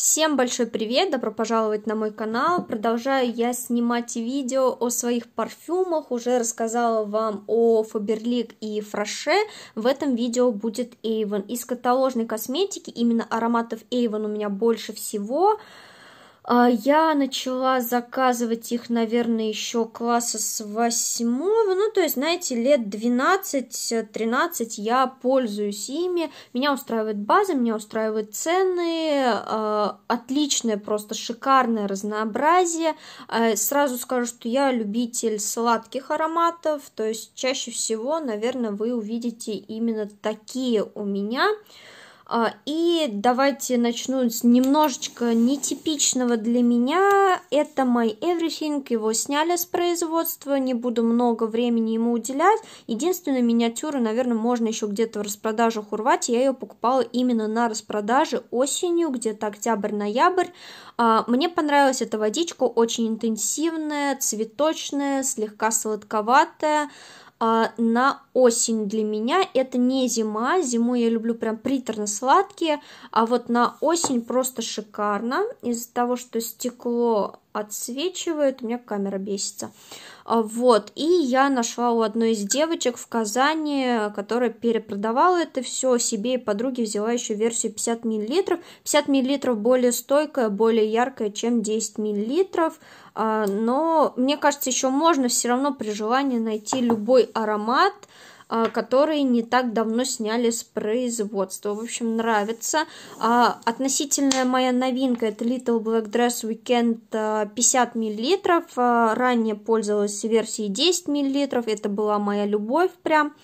Всем большой привет, добро пожаловать на мой канал. Продолжаю я снимать видео о своих парфюмах, уже рассказала вам о Фаберлик и Фраше. В этом видео будет Avon. Из каталожной косметики именно ароматов Avon у меня больше всего. А, я начала заказывать их, наверное, еще класса с восьмого, ну, то есть, знаете, лет 12-13 я пользуюсь ими, меня устраивает база, меня устраивают цены, а, отличное просто шикарное разнообразие, а, сразу скажу, что я любитель сладких ароматов, то есть, чаще всего, наверное, вы увидите именно такие у меня, а, и давайте начну с немножечко нетипичного для меня. Это My Everything, его сняли с производства, не буду много времени ему уделять. Единственную миниатюру, наверное, можно еще где-то в распродажах урвать. Я ее покупала именно на распродаже осенью, где-то октябрь-ноябрь. А, мне понравилась эта водичка, очень интенсивная, цветочная, слегка сладковатая а, на осень для меня это не зима. Зиму я люблю прям приторно-сладкие, а вот на осень просто шикарно. Из-за того, что стекло отсвечивает, у меня камера бесится. А, вот, и я нашла у одной из девочек в Казани, которая перепродавала это все себе и подруге взяла еще версию 50 миллилитров, 50 миллилитров более стойкая, более яркая, чем 10 миллилитров, а, но мне кажется, еще можно все равно при желании найти любой аромат, а, который не так давно сняли с производства. В общем, нравится. А, относительная моя новинка это Little Black Dress Weekend 50 а, мл. Ранее пользовалась версией 10 мл. Это была моя любовь прям.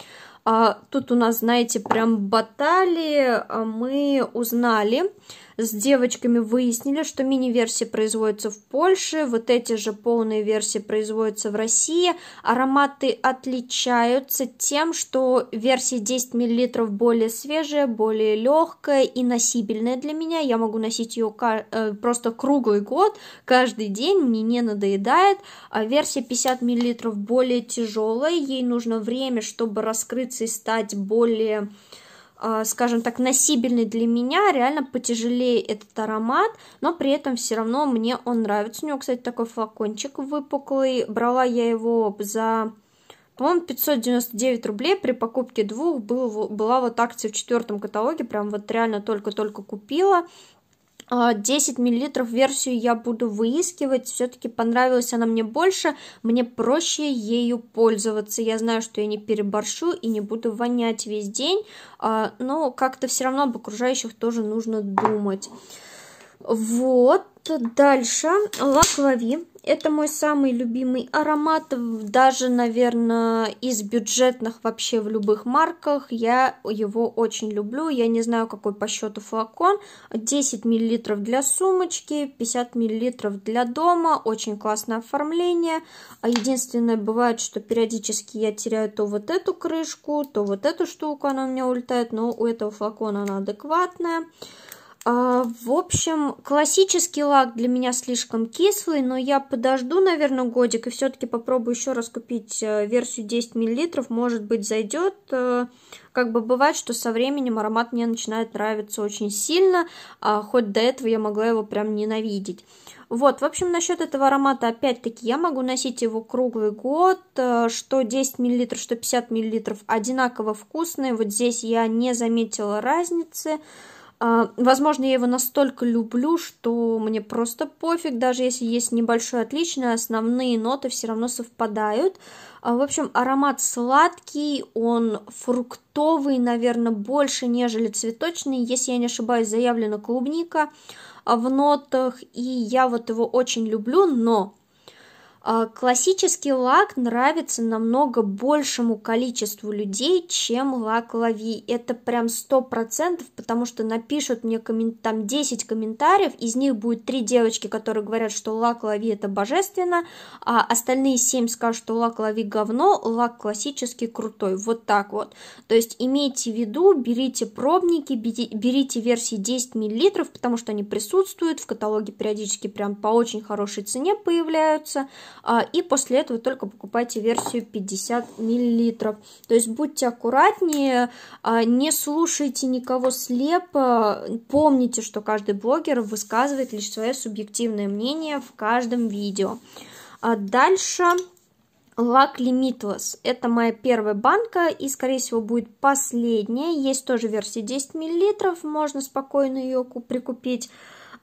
Тут у нас, знаете, прям баталии. Мы узнали, с девочками выяснили, что мини версия производится в Польше, вот эти же полные версии производятся в России. Ароматы отличаются тем, что версия 10 мл более свежая, более легкая и носибельная для меня. Я могу носить ее э, просто круглый год, каждый день, мне не надоедает. А версия 50 мл более тяжелая, ей нужно время, чтобы раскрыться и стать Более а, скажем так, носибельный для меня, реально потяжелее этот аромат, но при этом все равно мне он нравится. У него, кстати, такой флакончик выпуклый, брала я его за... По-моему, 599 рублей при покупке двух был, была вот акция в четвертом каталоге, прям вот реально только-только купила. 10 а, мл версию я буду выискивать, все-таки понравилась она мне больше, мне проще ею пользоваться, я знаю, что я не переборщу и не буду вонять весь день, а, но как-то все равно об окружающих тоже нужно думать. Вот, дальше Лаквави. Это мой самый любимый аромат, даже, наверное, из бюджетных вообще в любых марках. Я его очень люблю, я не знаю, какой по счету флакон. 10 мл для сумочки, 50 мл для дома, очень классное оформление. А единственное, бывает, что периодически я теряю то вот эту крышку, то вот эту штуку, она у меня улетает, но у этого флакона она адекватная. А, в общем, классический лак для меня слишком кислый, но я подожду, наверное, годик и все-таки попробую еще раз купить э, версию 10 мл. Может быть, зайдет. Э. Как бы бывает, что со временем аромат мне начинает нравиться очень сильно, а хоть до этого я могла его прям ненавидеть. Вот, в общем, насчет этого аромата, опять-таки, я могу носить его круглый год, э, что 10 мл, что 50 мл, одинаково вкусные. Вот здесь я не заметила разницы. А, возможно, я его настолько люблю, что мне просто пофиг, даже если есть небольшое отличие, основные ноты все равно совпадают. А, в общем, аромат сладкий, он фруктовый, наверное, больше, нежели цветочный. Если я не ошибаюсь, заявлена клубника а, в нотах, и я вот его очень люблю, но а, классический лак нравится намного большему количеству людей, чем лак лови. Это прям сто процентов, потому что напишут мне коммен... там 10 комментариев, из них будет три девочки, которые говорят, что лак лови это божественно, а остальные семь скажут, что лак лови говно, лак классический крутой. Вот так вот. То есть имейте в виду, берите пробники, берите версии 10 мл, потому что они присутствуют, в каталоге периодически прям по очень хорошей цене появляются. А, и после этого только покупайте версию 50 мл. То есть будьте аккуратнее, а, не слушайте никого слепо, помните, что каждый блогер высказывает лишь свое субъективное мнение в каждом видео. А дальше... Лак Limitless. Это моя первая банка и, скорее всего, будет последняя. Есть тоже версия 10 мл, можно спокойно ее прикупить.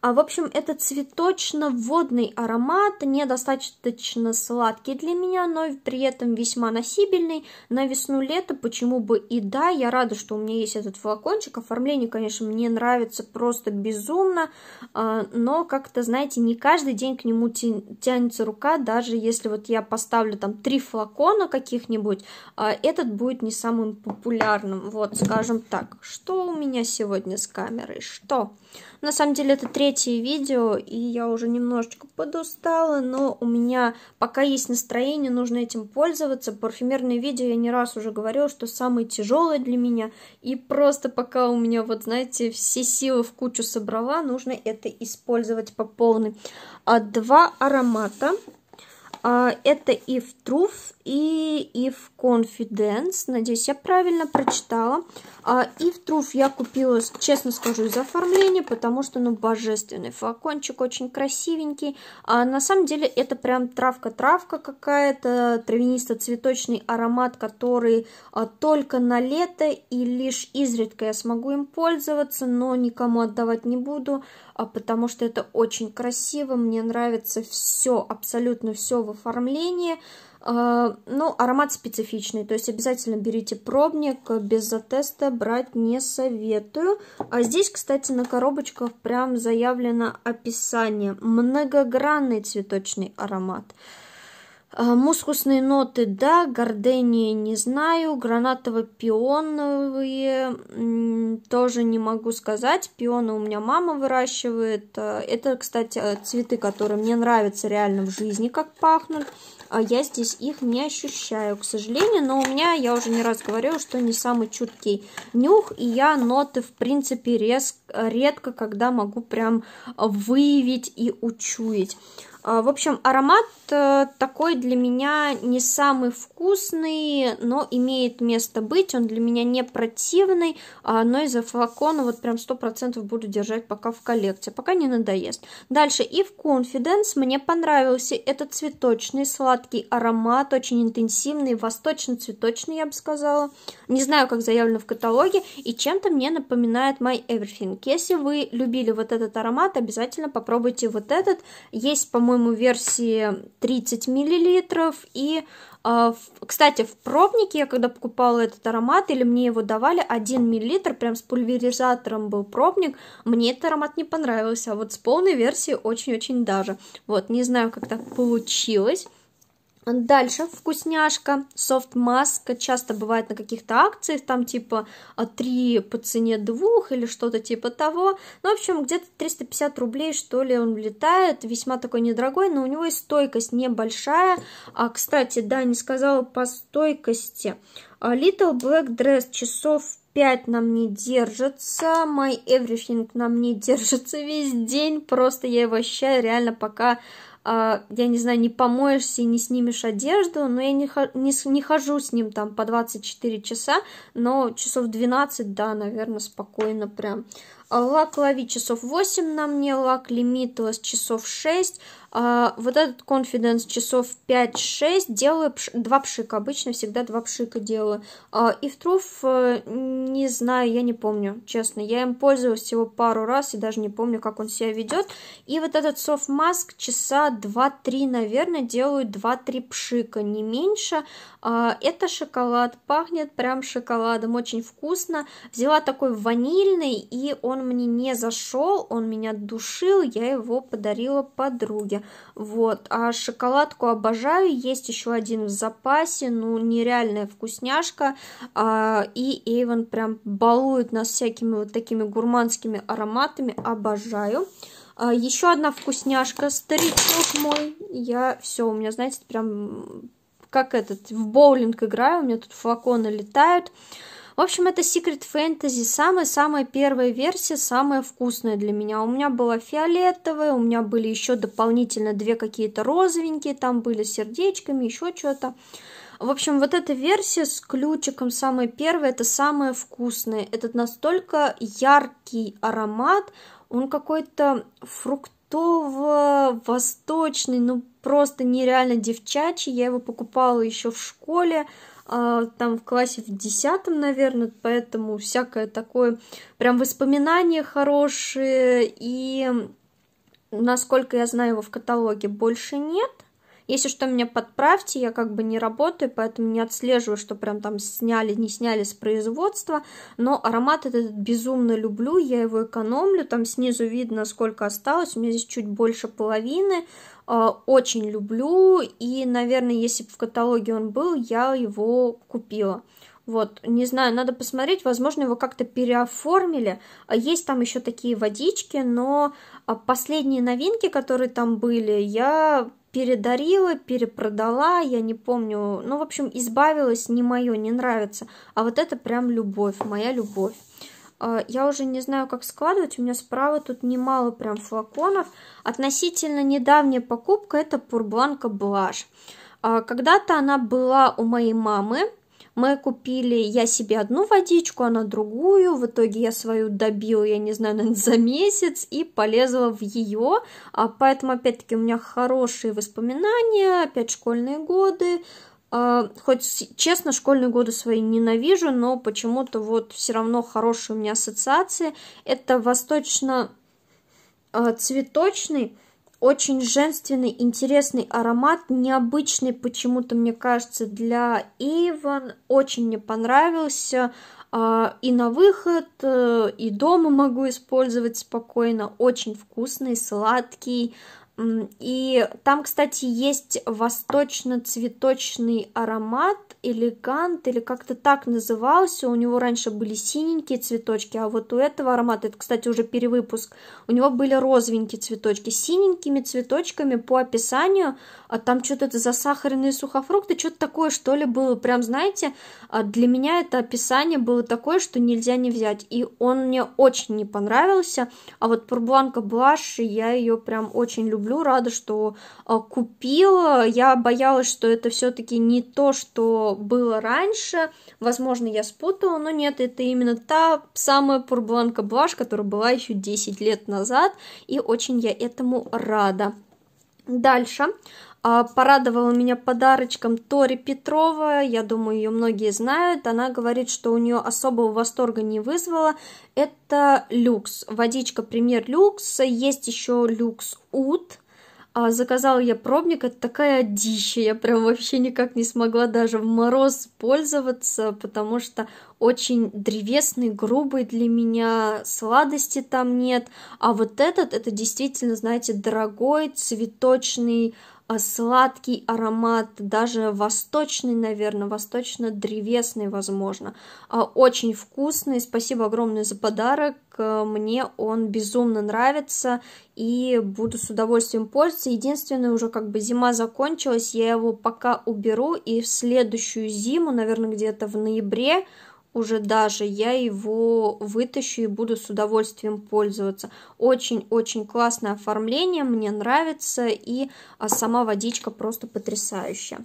А В общем, это цветочно-водный аромат, недостаточно сладкий для меня, но при этом весьма носибельный. На весну-лето почему бы и да, я рада, что у меня есть этот флакончик. Оформление, конечно, мне нравится просто безумно, а, но как-то, знаете, не каждый день к нему тянется рука, даже если вот я поставлю там три флакона каких-нибудь, а, этот будет не самым популярным, вот, скажем так. Что у меня сегодня с камерой? Что? На самом деле, это третий третье видео, и я уже немножечко подустала, но у меня пока есть настроение, нужно этим пользоваться. Парфюмерные видео я не раз уже говорила, что самые тяжелые для меня, и просто пока у меня, вот знаете, все силы в кучу собрала, нужно это использовать по полной. А два аромата а, это if truth и if confidence. Надеюсь, я правильно прочитала. If а, truth я купила, честно скажу, из оформления, потому что, ну, божественный флакончик, очень красивенький. А на самом деле это прям травка-травка какая-то, травянисто-цветочный аромат, который а, только на лето и лишь изредка я смогу им пользоваться, но никому отдавать не буду. А потому что это очень красиво, мне нравится все, абсолютно все в оформлении. А, ну, аромат специфичный, то есть обязательно берите пробник, без затеста брать не советую. А здесь, кстати, на коробочках прям заявлено описание. Многогранный цветочный Аромат. А, мускусные ноты, да, гордение не знаю, гранатово-пионовые тоже не могу сказать. Пионы у меня мама выращивает. А, это, кстати, цветы, которые мне нравятся реально в жизни, как пахнут. А я здесь их не ощущаю, к сожалению, но у меня, я уже не раз говорила, что не самый чуткий нюх, и я ноты, в принципе, рез... редко когда могу прям выявить и учуять. А, в общем, аромат э, такой для меня не самый вкусный, но имеет место быть. Он для меня не противный, а, но из-за флакона вот прям 100% буду держать пока в коллекции, пока не надоест. Дальше и в Confidence мне понравился этот цветочный сладкий аромат, очень интенсивный, восточно-цветочный, я бы сказала. Не знаю, как заявлено в каталоге, и чем-то мне напоминает My Everything. Если вы любили вот этот аромат, обязательно попробуйте вот этот. Есть, по-моему, по-моему, версии 30 мл. И, а, кстати, в пробнике я когда покупала этот аромат, или мне его давали 1 мл, прям с пульверизатором был пробник, мне этот аромат не понравился, а вот с полной версии очень-очень даже. Вот, не знаю, как так получилось. Дальше вкусняшка, софт-маска часто бывает на каких-то акциях, там типа 3 а, по цене 2 или что-то типа того. Ну, в общем, где-то 350 рублей, что ли, он влетает, весьма такой недорогой, но у него и стойкость небольшая. А, кстати, да, не сказала по стойкости. А, Little Black Dress часов 5 нам не держится, My Everything нам не держится весь день, просто я его ощущаю реально пока а, я не знаю, не помоешься и не снимешь одежду, но я не, не, не хожу с ним там по 24 часа, но часов 12, да, наверное, спокойно прям а, лак лови часов 8 на мне, лак лимитлес часов 6, а, вот этот конфиденс часов 5-6, делаю пш... два пшика, обычно всегда два пшика делаю. А, и в труф, э, не знаю, я не помню, честно, я им пользовалась всего пару раз и даже не помню, как он себя ведет. И вот этот софт маск часа 2-3, наверное, делаю 2-3 пшика, не меньше. А, это шоколад, пахнет прям шоколадом, очень вкусно. Взяла такой ванильный, и он мне не зашел, он меня душил, я его подарила подруге. Вот, а шоколадку обожаю, есть еще один в запасе, ну, нереальная вкусняшка, а, и Эйвен прям балует нас всякими вот такими гурманскими ароматами, обожаю. А, еще одна вкусняшка, старичок мой, я, все, у меня, знаете, прям как этот, в боулинг играю, у меня тут флаконы летают, в общем, это Secret Fantasy, самая-самая первая версия, самая вкусная для меня. У меня была фиолетовая, у меня были еще дополнительно две какие-то розовенькие, там были с сердечками, еще что-то. В общем, вот эта версия с ключиком, самая первая, это самая вкусная. Этот настолько яркий аромат, он какой-то фруктово-восточный, ну просто нереально девчачий. Я его покупала еще в школе. А, там в классе в десятом, наверное, поэтому всякое такое, прям воспоминания хорошие, и насколько я знаю, его в каталоге больше нет. Если что, меня подправьте, я как бы не работаю, поэтому не отслеживаю, что прям там сняли, не сняли с производства, но аромат этот безумно люблю, я его экономлю, там снизу видно, сколько осталось, у меня здесь чуть больше половины, а, очень люблю, и, наверное, если бы в каталоге он был, я его купила. Вот, не знаю, надо посмотреть, возможно, его как-то переоформили. А, есть там еще такие водички, но а, последние новинки, которые там были, я передарила, перепродала, я не помню. Ну, в общем, избавилась, не мое, не нравится. А вот это прям любовь, моя любовь. А, я уже не знаю, как складывать. У меня справа тут немало прям флаконов. Относительно недавняя покупка – это Пурбланка Блаш. А, когда-то она была у моей мамы. Мы купили, я себе одну водичку, она другую. В итоге я свою добила, я не знаю, наверное, за месяц и полезла в ее. А поэтому, опять-таки, у меня хорошие воспоминания, опять школьные годы, а, хоть, честно, школьные годы свои ненавижу, но почему-то вот все равно хорошие у меня ассоциации. Это восточно-цветочный, а, очень женственный, интересный аромат, необычный почему-то, мне кажется, для Иван Очень мне понравился. А, и на выход, э, и дома могу использовать спокойно. Очень вкусный, сладкий, и там, кстати, есть восточно-цветочный аромат, элегант, или как-то так назывался. У него раньше были синенькие цветочки, а вот у этого аромата, это, кстати, уже перевыпуск, у него были розовенькие цветочки. синенькими цветочками по описанию, а там что-то это засахаренные сухофрукты, что-то такое, что ли, было. Прям, знаете, а для меня это описание было такое, что нельзя не взять. И он мне очень не понравился. А вот Пурбланка Блаш, я ее прям очень люблю люблю, рада, что а, купила. Я боялась, что это все-таки не то, что было раньше. Возможно, я спутала, но нет, это именно та самая Пурбланка Блаш, которая была еще 10 лет назад, и очень я этому рада. Дальше. А, порадовала меня подарочком Тори Петрова, я думаю, ее многие знают. Она говорит, что у нее особого восторга не вызвала. Это люкс, водичка пример люкс, есть еще люкс ут, а заказала я пробник, это такая дичь, я прям вообще никак не смогла даже в мороз пользоваться, потому что очень древесный, грубый для меня, сладости там нет, а вот этот, это действительно, знаете, дорогой, цветочный, а, сладкий аромат, даже восточный, наверное, восточно-древесный, возможно. А, очень вкусный, спасибо огромное за подарок, э, мне он безумно нравится и буду с удовольствием пользоваться. Единственное, уже как бы зима закончилась, я его пока уберу и в следующую зиму, наверное, где-то в ноябре, уже даже, я его вытащу и буду с удовольствием пользоваться. Очень-очень классное оформление, мне нравится, и а, сама водичка просто потрясающая.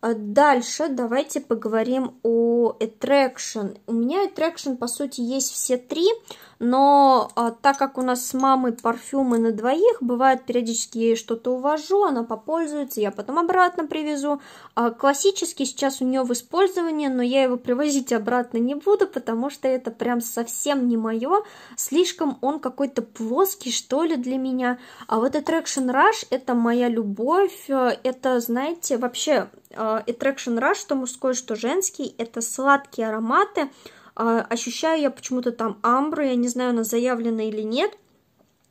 А дальше давайте поговорим о Attraction. У меня Attraction, по сути, есть все три, но а, так как у нас с мамой парфюмы на двоих, бывает периодически ей что-то увожу, она попользуется, я потом обратно привезу. А, классический сейчас у нее в использовании, но я его привозить обратно не буду, потому что это прям совсем не мое, слишком он какой-то плоский, что ли, для меня. А вот Attraction Rush — это моя любовь, это, знаете, вообще а, Attraction Rush, что мужской, что женский, это сладкие ароматы, а, ощущаю я почему-то там амбру, я не знаю, она заявлена или нет.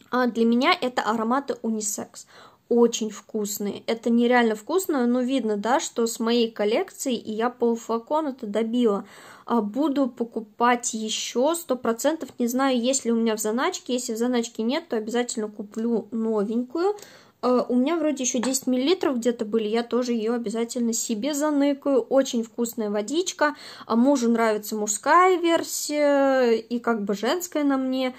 А, для меня это ароматы унисекс очень вкусные. Это нереально вкусно, но видно, да, что с моей коллекции, и я полфлакона это добила. А, буду покупать еще процентов не знаю, есть ли у меня в заначке. Если в заначке нет, то обязательно куплю новенькую. А, у меня вроде еще 10 миллилитров где-то были, я тоже ее обязательно себе заныкаю. Очень вкусная водичка, а мужу нравится мужская версия и как бы женская на мне.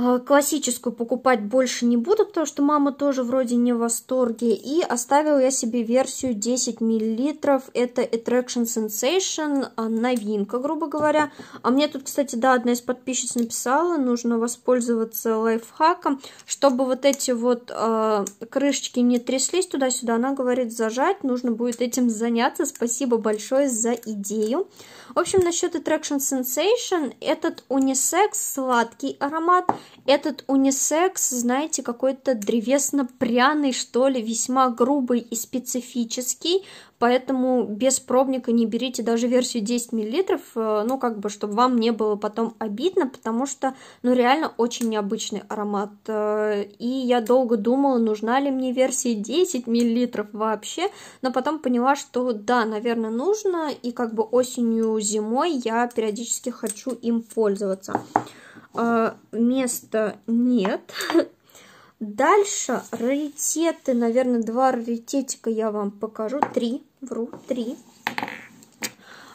Э, классическую покупать больше не буду, потому что мама тоже вроде не в восторге. И оставила я себе версию 10 мл. Это Attraction Sensation, а, новинка, грубо говоря. А мне тут, кстати, да, одна из подписчиц написала, нужно воспользоваться лайфхаком, чтобы вот эти вот э, крышечки не тряслись туда-сюда. Она говорит, зажать, нужно будет этим заняться. Спасибо большое за идею. В общем, насчет Attraction Sensation, этот унисекс, сладкий аромат – этот унисекс, знаете, какой-то древесно-пряный, что ли, весьма грубый и специфический, поэтому без пробника не берите даже версию 10 мл, э, ну, как бы, чтобы вам не было потом обидно, потому что, ну, реально очень необычный аромат. Э, и я долго думала, нужна ли мне версия 10 мл вообще, но потом поняла, что да, наверное, нужно, и как бы осенью, зимой я периодически хочу им пользоваться. Э, места нет. Дальше раритеты, наверное, два раритетика я вам покажу. Три, вру, три.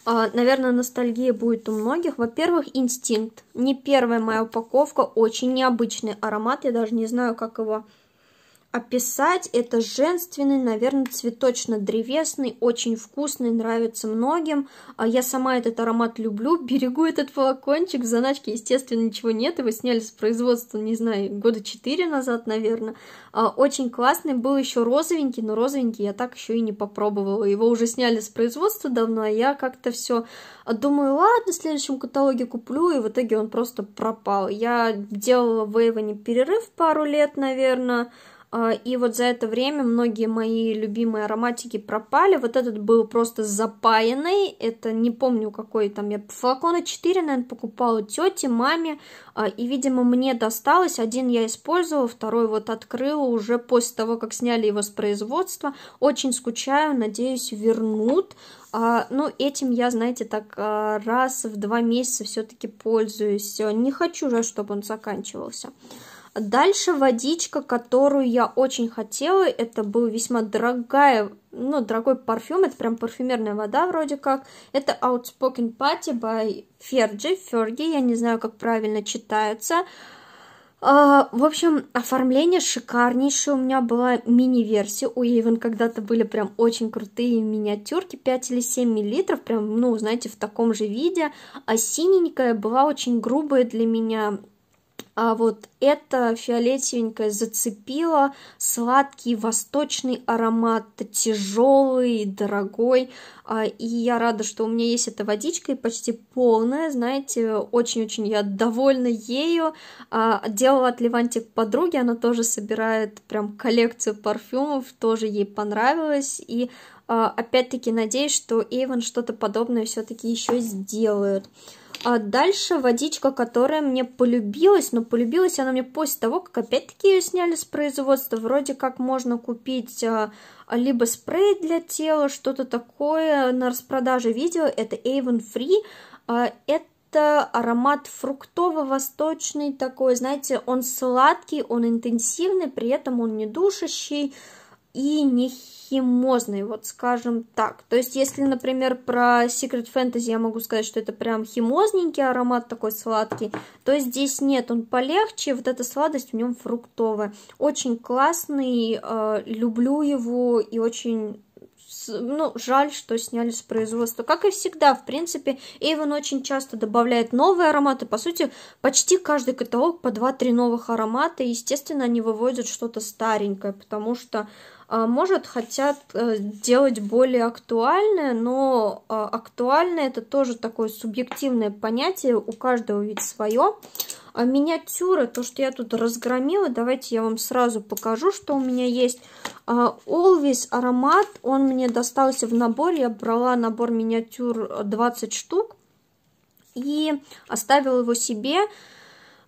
А, наверное, ностальгия будет у многих. Во-первых, инстинкт. Не первая моя упаковка, очень необычный аромат. Я даже не знаю, как его описать. Это женственный, наверное, цветочно-древесный, очень вкусный, нравится многим. А я сама этот аромат люблю, берегу этот флакончик. В заначке, естественно, ничего нет, его сняли с производства, не знаю, года 4 назад, наверное. А, очень классный, был еще розовенький, но розовенький я так еще и не попробовала. Его уже сняли с производства давно, а я как-то все думаю, ладно, в следующем каталоге куплю, и в итоге он просто пропал. Я делала в не перерыв пару лет, наверное, а, и вот за это время многие мои любимые ароматики пропали. Вот этот был просто запаянный. Это не помню какой там. Я флакона 4, наверное, покупала тете, маме. А, и, видимо, мне досталось. Один я использовала, второй вот открыла уже после того, как сняли его с производства. Очень скучаю, надеюсь, вернут. А, ну, этим я, знаете, так а, раз в два месяца все-таки пользуюсь. Не хочу же, чтобы он заканчивался. Дальше водичка, которую я очень хотела, это был весьма дорогая, ну, дорогой парфюм, это прям парфюмерная вода вроде как. Это Outspoken Party by Fergie, Fergie, я не знаю, как правильно читается. А, в общем, оформление шикарнейшее. У меня была мини-версия. У Эйвен когда-то были прям очень крутые миниатюрки, 5 или 7 миллилитров, прям, ну, знаете, в таком же виде. А синенькая была очень грубая для меня а вот это фиолетовенькое зацепило сладкий восточный аромат, тяжелый, дорогой. А, и я рада, что у меня есть эта водичка и почти полная, знаете, очень-очень я довольна ею. А, делала от Левантик подруги, она тоже собирает прям коллекцию парфюмов, тоже ей понравилось. И а, опять-таки надеюсь, что Эйвен что-то подобное все-таки еще сделают. А дальше водичка, которая мне полюбилась, но полюбилась она мне после того, как опять-таки ее сняли с производства. Вроде как можно купить а, либо спрей для тела, что-то такое на распродаже видео. Это Avon Free. Это а, это аромат фруктово-восточный такой, знаете, он сладкий, он интенсивный, при этом он не душащий, и нехимозный, вот скажем так. То есть, если, например, про Secret Fantasy я могу сказать, что это прям химозненький аромат такой сладкий, то здесь нет, он полегче, вот эта сладость в нем фруктовая. Очень классный, э, люблю его и очень ну, жаль, что сняли с производства. Как и всегда, в принципе, Эйвен очень часто добавляет новые ароматы. По сути, почти каждый каталог по 2-3 новых аромата. И, естественно, они выводят что-то старенькое, потому что а, может, хотят э, делать более актуальное, но а, актуальное это тоже такое субъективное понятие, у каждого ведь свое. А миниатюры, то, что я тут разгромила, давайте я вам сразу покажу, что у меня есть. А, Always аромат, он мне достался в наборе, я брала набор миниатюр 20 э, штук и оставила его себе.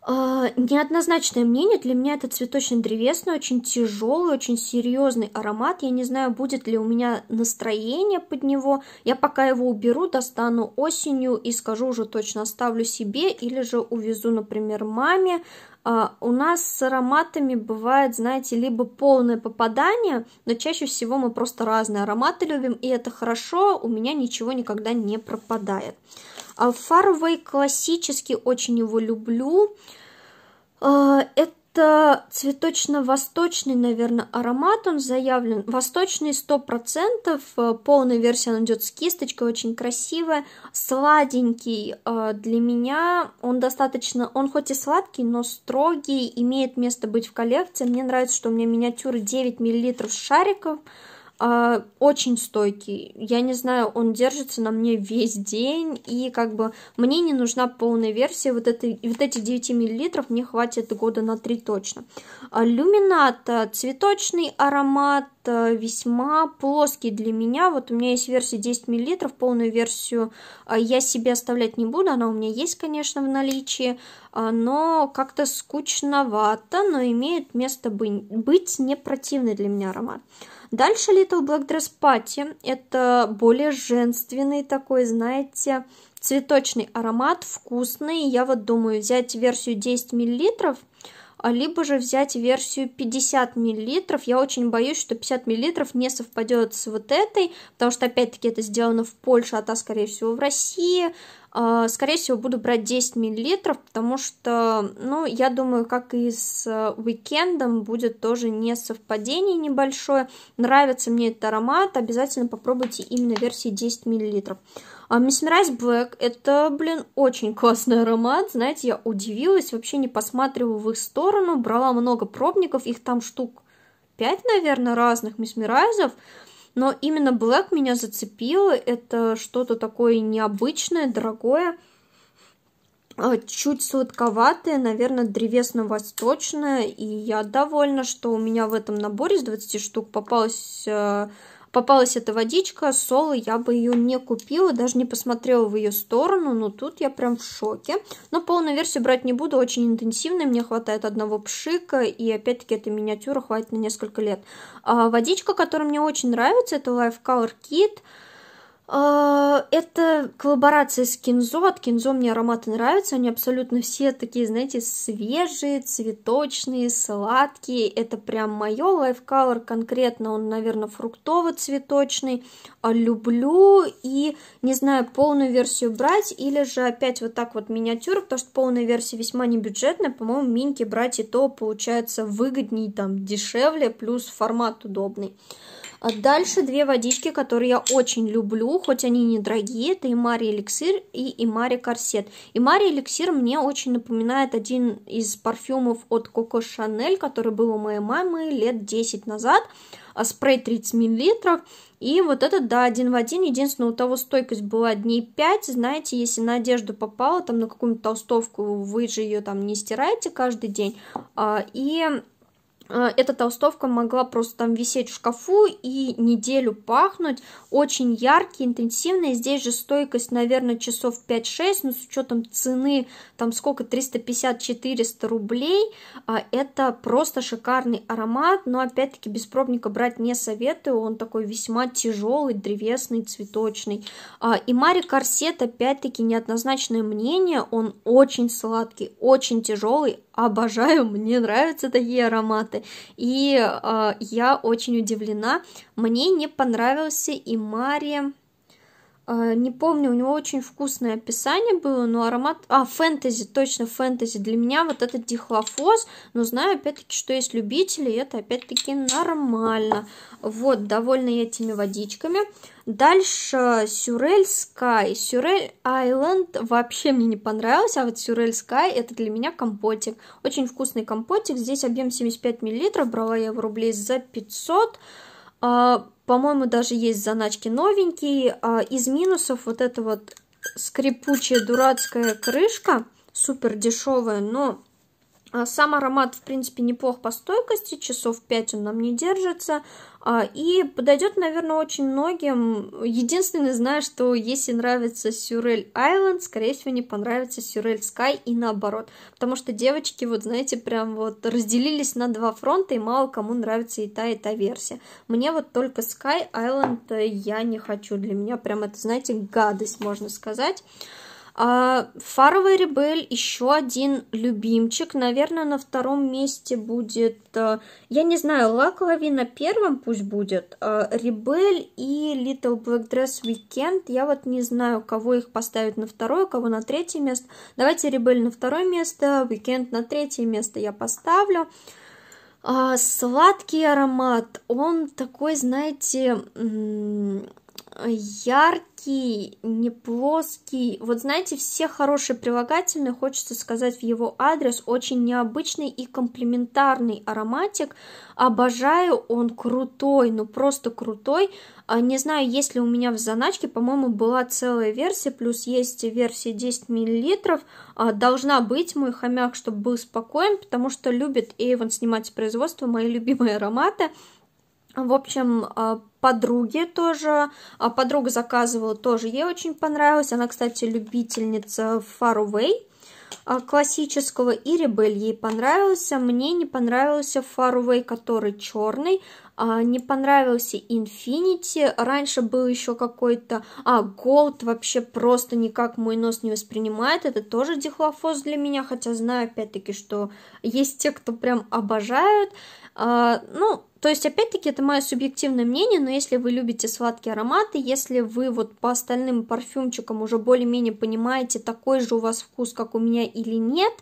А, неоднозначное мнение. Для меня это цветочно-древесный, очень тяжелый, очень серьезный аромат. Я не знаю, будет ли у меня настроение под него. Я пока его уберу, достану осенью и скажу уже точно, оставлю себе или же увезу, например, маме. А, у нас с ароматами бывает, знаете, либо полное попадание, но чаще всего мы просто разные ароматы любим, и это хорошо, у меня ничего никогда не пропадает. Фаровый классический, очень его люблю. А, это цветочно-восточный, наверное, аромат, он заявлен. Восточный 100%, э, полная версия, он идет с кисточкой, очень красивая, сладенький а, для меня. Он достаточно, он хоть и сладкий, но строгий, имеет место быть в коллекции. Мне нравится, что у меня миниатюра 9 мл шариков, шариков а, очень стойкий. Я не знаю, он держится на мне весь день, и как бы мне не нужна полная версия. Вот, этой, вот эти 9 мл мне хватит года на 3 точно. А, люминат, а, цветочный аромат, а, весьма плоский для меня. Вот у меня есть версия 10 мл, полную версию а, я себе оставлять не буду, она у меня есть, конечно, в наличии оно а, как-то скучновато, но имеет место быть не противный для меня аромат. Дальше Little Black Dress Party. Это более женственный такой, знаете, цветочный аромат, вкусный. Я вот думаю взять версию 10 мл, а, либо же взять версию 50 мл. Я очень боюсь, что 50 мл не совпадет с вот этой, потому что, опять-таки, это сделано в Польше, а та, скорее всего, в России. А, скорее всего, буду брать 10 мл, потому что, ну, я думаю, как и с э, уикендом, будет тоже не совпадение небольшое. Нравится мне этот аромат, обязательно попробуйте именно версии 10 мл. А Блэк, это, блин, очень классный аромат, знаете, я удивилась, вообще не посматриваю в их сторону, брала много пробников, их там штук 5, наверное, разных месмерайзов, но именно Black меня зацепило Это что-то такое необычное, дорогое. А, чуть сладковатое, наверное, древесно-восточное. И я довольна, что у меня в этом наборе из 20 штук попалось э, Попалась эта водичка, соло, я бы ее не купила, даже не посмотрела в ее сторону, но тут я прям в шоке. Но полную версию брать не буду, очень интенсивная, мне хватает одного пшика, и опять-таки эта миниатюра хватит на несколько лет. А водичка, которая мне очень нравится, это Life Color Kit, а, это коллаборация с кинзо. От кинзо мне ароматы нравятся. Они абсолютно все такие, знаете, свежие, цветочные, сладкие. Это прям мое. Лайфкалор конкретно, он, наверное, фруктово-цветочный. А, люблю. И не знаю, полную версию брать или же опять вот так вот миниатюр, потому что полная версия весьма небюджетная. По-моему, минки брать и то получается выгоднее, там, дешевле, плюс формат удобный. А дальше две водички, которые я очень люблю, хоть они недорогие. Это Имари Эликсир и Имари Корсет. Имари Эликсир мне очень напоминает один из парфюмов от Коко Шанель, который был у моей мамы лет 10 назад. А спрей 30 мл. И вот этот, да, один в один. Единственное, у того стойкость была дней 5. Знаете, если на одежду попала, там на какую-нибудь толстовку, вы же ее там не стираете каждый день. А, и а, эта толстовка могла просто там висеть в шкафу и неделю пахнуть. Очень яркий, интенсивный. Здесь же стойкость, наверное, часов 5-6, но с учетом цены, там сколько, 350-400 рублей. А, это просто шикарный аромат, но опять-таки без пробника брать не советую. Он такой весьма тяжелый, древесный, цветочный. А, и Мари Корсет, опять-таки, неоднозначное мнение. Он очень сладкий, очень тяжелый. Обожаю, мне нравятся такие ароматы форматы. И э, я очень удивлена. Мне не понравился и Мария... А, не помню, у него очень вкусное описание было, но аромат... А, фэнтези, точно фэнтези. Для меня вот этот дихлофос, но знаю, опять-таки, что есть любители, и это, опять-таки, нормально. Вот, довольна я этими водичками. Дальше Сюрель Скай. Сюрель Айленд вообще мне не понравился, а вот Сюрель Скай это для меня компотик. Очень вкусный компотик. Здесь объем 75 мл, брала я его рублей за 500 по-моему, даже есть заначки новенькие. А из минусов вот эта вот скрипучая дурацкая крышка, супер дешевая, но а, сам аромат, в принципе, неплох по стойкости, часов 5 он нам не держится, а, и подойдет, наверное, очень многим. Единственное, знаю, что если нравится Сюрель Айленд, скорее всего, не понравится Сюрель Скай и наоборот, потому что девочки, вот знаете, прям вот разделились на два фронта, и мало кому нравится и та, и та версия. Мне вот только Скай Айленд э, я не хочу, для меня прям это, знаете, гадость, можно сказать. А, Фаровый Ребель еще один любимчик. Наверное, на втором месте будет, э, я не знаю, Лаклови на первом пусть будет. Э, ребель и Little Black Dress Weekend. Я вот не знаю, кого их поставить на второе, кого на третье место. Давайте Ребель на второе место, Weekend на третье место я поставлю. А, Сладкий аромат, он такой, знаете, Э, яркий, не плоский. Вот знаете, все хорошие прилагательные, хочется сказать в его адрес, очень необычный и комплементарный ароматик. Обожаю, он крутой, ну просто крутой. А не знаю, есть ли у меня в заначке, по-моему, была целая версия, плюс есть версия 10 мл. А, должна быть мой хомяк, чтобы был спокоен, потому что любит Эйвен снимать с производства мои любимые ароматы. В общем, а, подруге тоже. А, подруга заказывала тоже, ей очень понравилось. Она, кстати, любительница Far Away а, классического и Ребель ей понравился. Мне не понравился Faraway, который черный. А, не понравился Infinity. Раньше был еще какой-то... А, Gold вообще просто никак мой нос не воспринимает. Это тоже дихлофос для меня, хотя знаю, опять-таки, что есть те, кто прям обожают. Ну, то есть, опять-таки, это мое субъективное мнение, но если вы любите сладкие ароматы, если вы вот по остальным парфюмчикам уже более-менее понимаете, такой же у вас вкус, как у меня или нет,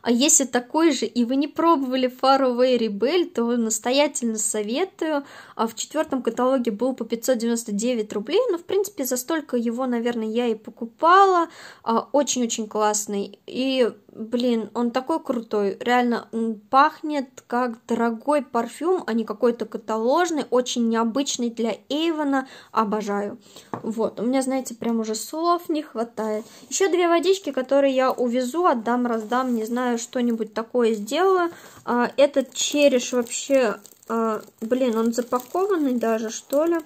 а если такой же, и вы не пробовали Faraway Rebel, то настоятельно советую. А в четвертом каталоге был по 599 рублей, но, в принципе, за столько его, наверное, я и покупала. А, очень-очень классный. И блин, он такой крутой, реально пахнет как дорогой парфюм, а не какой какой-то каталожный, очень необычный для Эйвона, обожаю. Вот, у меня, знаете, прям уже слов не хватает. Еще две водички, которые я увезу, отдам, раздам, не знаю, что-нибудь такое сделаю. А, этот череш вообще а, блин, он запакованный даже, что ли?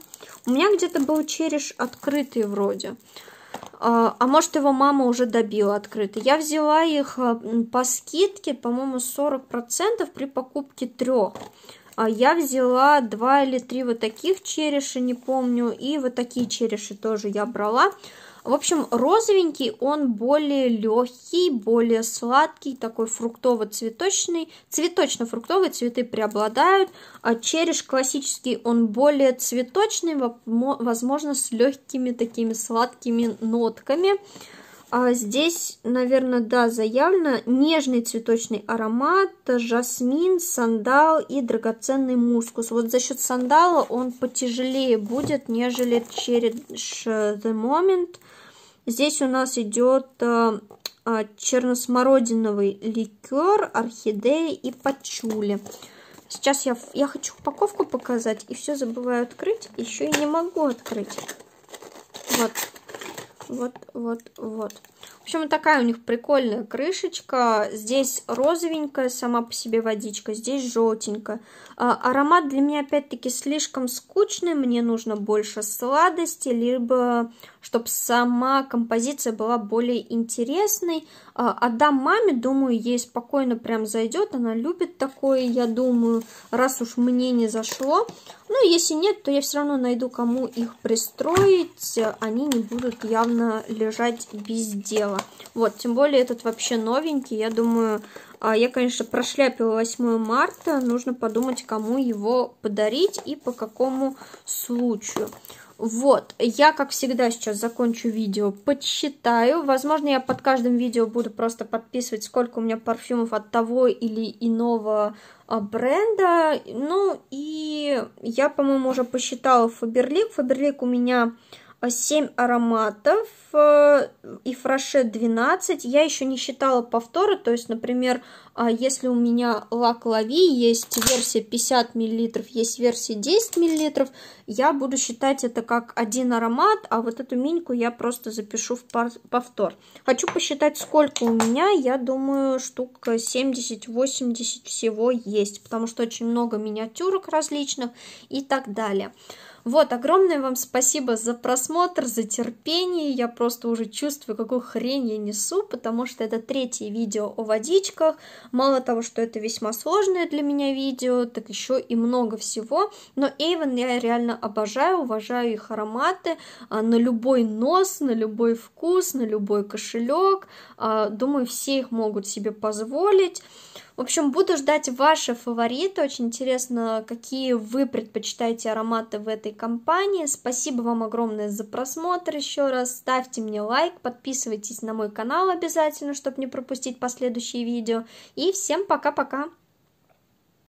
У меня где-то был череш открытый вроде. А, а может, его мама уже добила открытый. Я взяла их по скидке, по-моему, 40% при покупке трех. А я взяла два или три вот таких череши, не помню, и вот такие череши тоже я брала. В общем, розовенький, он более легкий, более сладкий, такой фруктово-цветочный. Цветочно-фруктовые цветы преобладают, а череш классический, он более цветочный, возможно, с легкими такими сладкими нотками. А здесь, наверное, да, заявлено нежный цветочный аромат, жасмин, сандал и драгоценный мускус. Вот за счет сандала он потяжелее будет, нежели через the Moment. Здесь у нас идет э, а, черносмородиновый ликер, орхидеи и пачули. Сейчас я, я хочу упаковку показать, и все забываю открыть, еще и не могу открыть. Вот, вот, вот, вот. В общем, такая у них прикольная крышечка. Здесь розовенькая сама по себе водичка, здесь желтенькая. А, аромат для меня, опять-таки, слишком скучный. Мне нужно больше сладости, либо чтобы сама композиция была более интересной. А, отдам маме, думаю, ей спокойно прям зайдет. Она любит такое, я думаю, раз уж мне не зашло. Ну, если нет, то я все равно найду, кому их пристроить. Они не будут явно лежать без хотела. Вот, тем более этот вообще новенький. Я думаю, а, я, конечно, прошляпила 8 марта. Нужно подумать, кому его подарить и по какому случаю. Вот, я, как всегда, сейчас закончу видео, подсчитаю. Возможно, я под каждым видео буду просто подписывать, сколько у меня парфюмов от того или иного а, бренда. Ну, и я, по-моему, уже посчитала Фаберлик. Фаберлик у меня 7 ароматов э, и фраше 12. Я еще не считала повторы, то есть, например, а, если у меня лак лави, есть версия 50 миллилитров есть версия 10 миллилитров я буду считать это как один аромат, а вот эту миньку я просто запишу в повтор. Хочу посчитать, сколько у меня, я думаю, штук 70-80 всего есть, потому что очень много миниатюрок различных и так далее. Вот, огромное вам спасибо за просмотр, за терпение. Я просто уже чувствую, какую хрень я несу, потому что это третье видео о водичках. Мало того, что это весьма сложное для меня видео, так еще и много всего. Но Эйвен я реально обожаю, уважаю их ароматы а, на любой нос, на любой вкус, на любой кошелек. А, думаю, все их могут себе позволить. В общем, буду ждать ваши фавориты. Очень интересно, какие вы предпочитаете ароматы в этой компании. Спасибо вам огромное за просмотр еще раз. Ставьте мне лайк, подписывайтесь на мой канал обязательно, чтобы не пропустить последующие видео. И всем пока-пока!